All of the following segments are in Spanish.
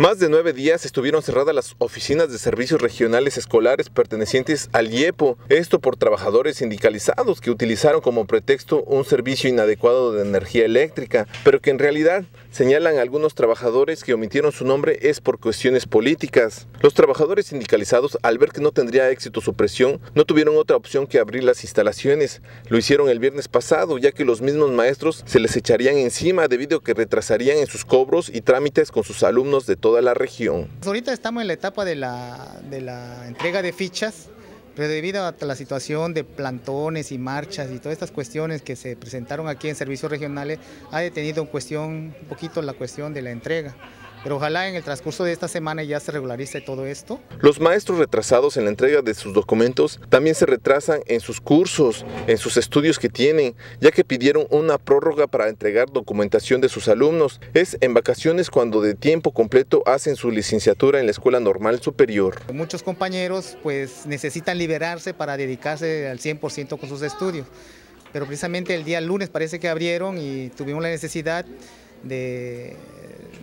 Más de nueve días estuvieron cerradas las oficinas de servicios regionales escolares pertenecientes al IEPO, esto por trabajadores sindicalizados que utilizaron como pretexto un servicio inadecuado de energía eléctrica, pero que en realidad señalan algunos trabajadores que omitieron su nombre es por cuestiones políticas. Los trabajadores sindicalizados, al ver que no tendría éxito su presión, no tuvieron otra opción que abrir las instalaciones. Lo hicieron el viernes pasado, ya que los mismos maestros se les echarían encima debido a que retrasarían en sus cobros y trámites con sus alumnos de todo la región. Pues ahorita estamos en la etapa de la, entrega de fichas, pero debido a la situación de plantones y marchas y todas estas cuestiones que se presentaron aquí en servicios regionales, ha detenido en cuestión un poquito la cuestión de la entrega pero ojalá en el transcurso de esta semana ya se regularice todo esto. Los maestros retrasados en la entrega de sus documentos también se retrasan en sus cursos, en sus estudios que tienen, ya que pidieron una prórroga para entregar documentación de sus alumnos. Es en vacaciones cuando de tiempo completo hacen su licenciatura en la Escuela Normal Superior. Muchos compañeros pues necesitan liberarse para dedicarse al 100% con sus estudios, pero precisamente el día lunes parece que abrieron y tuvimos la necesidad de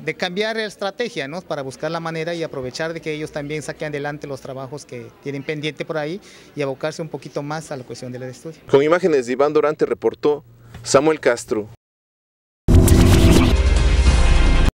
de cambiar estrategia, ¿no? Para buscar la manera y aprovechar de que ellos también saquen adelante los trabajos que tienen pendiente por ahí y abocarse un poquito más a la cuestión del estudio. Con imágenes de Iván Dorante reportó Samuel Castro.